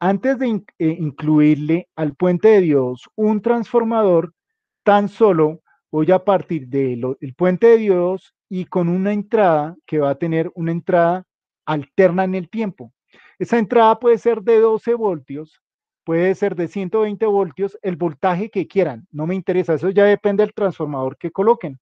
Antes de eh, incluirle al puente de Dios un transformador, tan solo voy a partir del puente de Dios y con una entrada que va a tener una entrada alterna en el tiempo. Esa entrada puede ser de 12 voltios, puede ser de 120 voltios, el voltaje que quieran, no me interesa, eso ya depende del transformador que coloquen.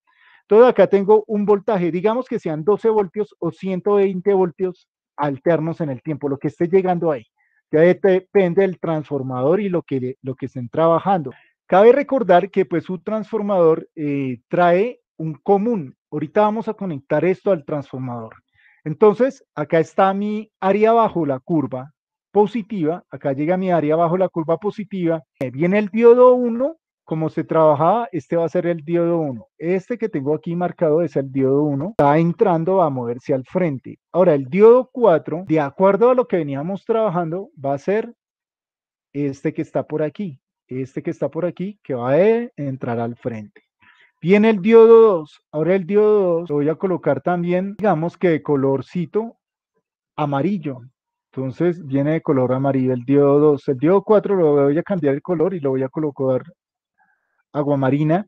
Entonces acá tengo un voltaje, digamos que sean 12 voltios o 120 voltios alternos en el tiempo, lo que esté llegando ahí. Ya depende del transformador y lo que, lo que estén trabajando. Cabe recordar que pues un transformador eh, trae un común. Ahorita vamos a conectar esto al transformador. Entonces, acá está mi área bajo la curva positiva. Acá llega mi área bajo la curva positiva. Eh, viene el diodo 1 como se trabajaba, este va a ser el diodo 1. Este que tengo aquí marcado es el diodo 1. Está entrando, va a moverse al frente. Ahora, el diodo 4, de acuerdo a lo que veníamos trabajando, va a ser este que está por aquí. Este que está por aquí, que va a e, entrar al frente. Viene el diodo 2. Ahora el diodo 2 lo voy a colocar también, digamos que de colorcito amarillo. Entonces viene de color amarillo el diodo 2. El diodo 4 lo voy a cambiar de color y lo voy a colocar Agua marina,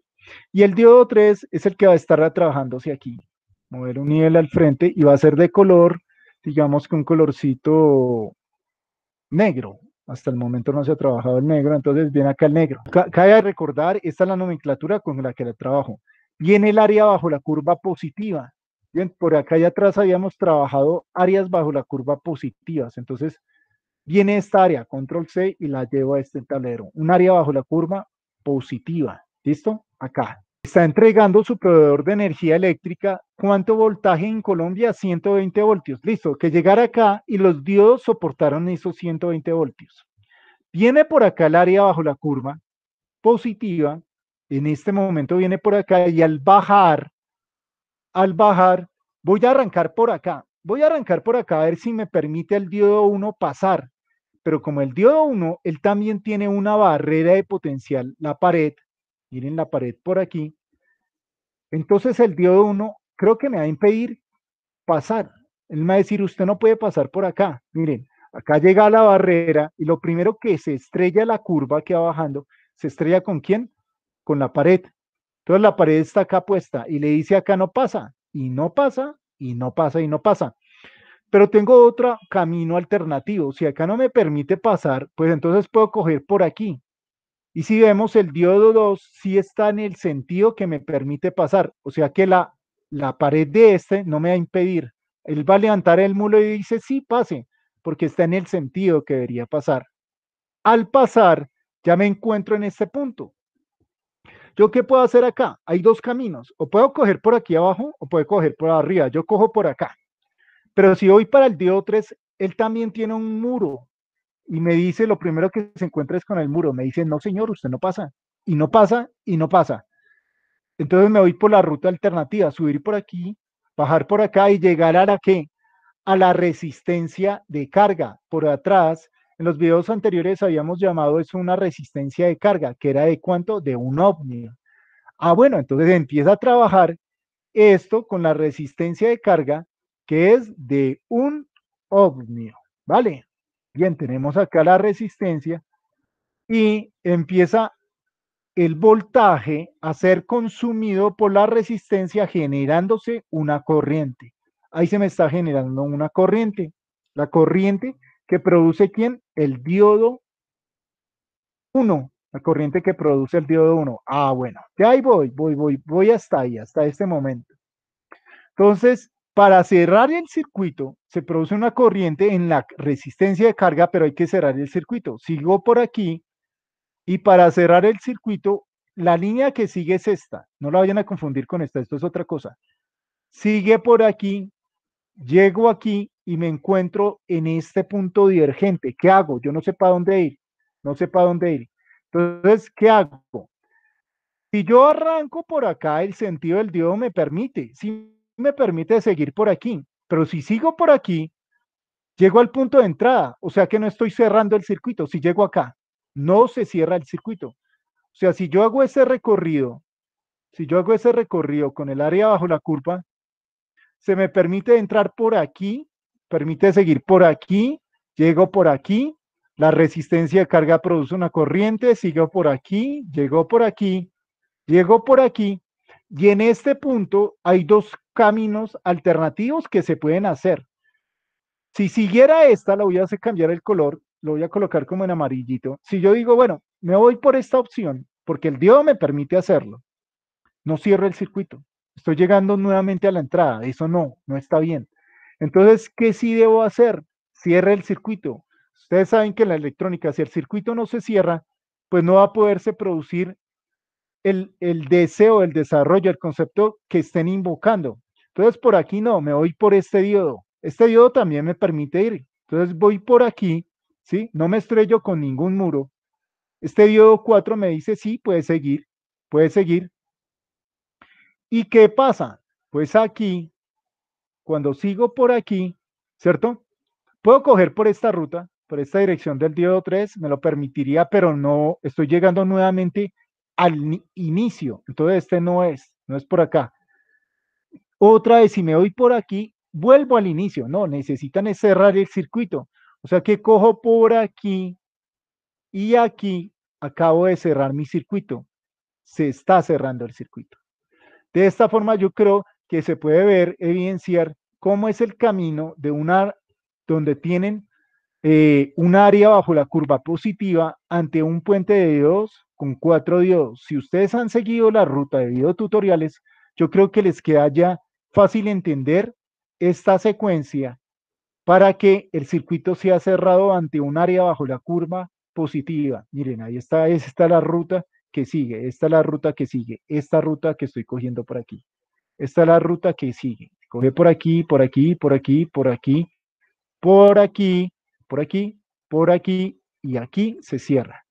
Y el diodo 3 es el que va a estar trabajándose aquí. Mover un nivel al frente y va a ser de color, digamos que un colorcito negro. Hasta el momento no se ha trabajado el negro, entonces viene acá el negro. Cabe recordar, esta es la nomenclatura con la que la trabajo. viene el área bajo la curva positiva. Bien, por acá y atrás habíamos trabajado áreas bajo la curva positivas. Entonces, viene esta área, control C, y la llevo a este tablero. Un área bajo la curva positiva. ¿Listo? Acá. Está entregando su proveedor de energía eléctrica. ¿Cuánto voltaje en Colombia? 120 voltios. Listo, que llegara acá y los diodos soportaron esos 120 voltios. Viene por acá el área bajo la curva positiva. En este momento viene por acá y al bajar, al bajar, voy a arrancar por acá. Voy a arrancar por acá a ver si me permite el diodo 1 pasar pero como el diodo 1, él también tiene una barrera de potencial, la pared, miren la pared por aquí, entonces el diodo 1 creo que me va a impedir pasar. Él me va a decir, usted no puede pasar por acá. Miren, acá llega la barrera y lo primero que se estrella la curva que va bajando, ¿se estrella con quién? Con la pared. Entonces la pared está acá puesta y le dice acá no pasa, y no pasa, y no pasa, y no pasa pero tengo otro camino alternativo. Si acá no me permite pasar, pues entonces puedo coger por aquí. Y si vemos el diodo 2, sí está en el sentido que me permite pasar. O sea que la, la pared de este no me va a impedir. Él va a levantar el mulo y dice, sí, pase, porque está en el sentido que debería pasar. Al pasar, ya me encuentro en este punto. ¿Yo qué puedo hacer acá? Hay dos caminos. O puedo coger por aquí abajo o puedo coger por arriba. Yo cojo por acá. Pero si hoy para el dio 3 él también tiene un muro y me dice lo primero que se encuentra es con el muro, me dice, no señor, usted no pasa, y no pasa, y no pasa. Entonces me voy por la ruta alternativa, subir por aquí, bajar por acá y llegar a la A la resistencia de carga. Por atrás, en los videos anteriores habíamos llamado eso una resistencia de carga, que era de cuánto? De un ovni. Ah, bueno, entonces empieza a trabajar esto con la resistencia de carga que es de un ovnio, ¿vale? Bien, tenemos acá la resistencia y empieza el voltaje a ser consumido por la resistencia generándose una corriente. Ahí se me está generando una corriente. La corriente que produce quién? El diodo 1. La corriente que produce el diodo 1. Ah, bueno, ya ahí voy, voy, voy, voy hasta ahí, hasta este momento. Entonces, para cerrar el circuito, se produce una corriente en la resistencia de carga, pero hay que cerrar el circuito. Sigo por aquí y para cerrar el circuito, la línea que sigue es esta. No la vayan a confundir con esta, esto es otra cosa. Sigue por aquí, llego aquí y me encuentro en este punto divergente. ¿Qué hago? Yo no sé para dónde ir. No sé para dónde ir. Entonces, ¿qué hago? Si yo arranco por acá, el sentido del diodo me permite. Si me permite seguir por aquí, pero si sigo por aquí, llego al punto de entrada, o sea que no estoy cerrando el circuito, si llego acá, no se cierra el circuito. O sea, si yo hago ese recorrido, si yo hago ese recorrido con el área bajo la curva, se me permite entrar por aquí, permite seguir por aquí, llego por aquí, la resistencia de carga produce una corriente, sigo por aquí, llego por aquí, llego por aquí, y en este punto hay dos caminos alternativos que se pueden hacer. Si siguiera esta, la voy a hacer cambiar el color, lo voy a colocar como en amarillito. Si yo digo, bueno, me voy por esta opción, porque el diodo me permite hacerlo, no cierro el circuito. Estoy llegando nuevamente a la entrada, eso no, no está bien. Entonces, ¿qué sí debo hacer? Cierre el circuito. Ustedes saben que en la electrónica, si el circuito no se cierra, pues no va a poderse producir el, deseo, el desarrollo, el concepto que estén invocando. Entonces, por aquí no, me voy por este diodo. Este diodo también me permite ir. Entonces, voy por aquí, ¿sí? No me estrello con ningún muro. Este diodo 4 me dice, sí, puede seguir, puede seguir. ¿Y qué pasa? Pues aquí, cuando sigo por aquí, ¿cierto? Puedo coger por esta ruta, por esta dirección del diodo 3, me lo permitiría, pero no, estoy llegando nuevamente al inicio. Entonces este no es, no es por acá. Otra vez, si me voy por aquí, vuelvo al inicio. No, necesitan cerrar el circuito. O sea que cojo por aquí y aquí acabo de cerrar mi circuito. Se está cerrando el circuito. De esta forma yo creo que se puede ver, evidenciar cómo es el camino de una donde tienen eh, un área bajo la curva positiva ante un puente de dos con cuatro diodos. Si ustedes han seguido la ruta de tutoriales, yo creo que les queda ya fácil entender esta secuencia para que el circuito sea cerrado ante un área bajo la curva positiva. Miren, ahí está, esta la ruta que sigue, esta es la ruta que sigue, esta ruta que estoy cogiendo por aquí, esta es la ruta que sigue. Coge por aquí, por aquí, por aquí, por aquí, por aquí, por aquí, por aquí y aquí se cierra.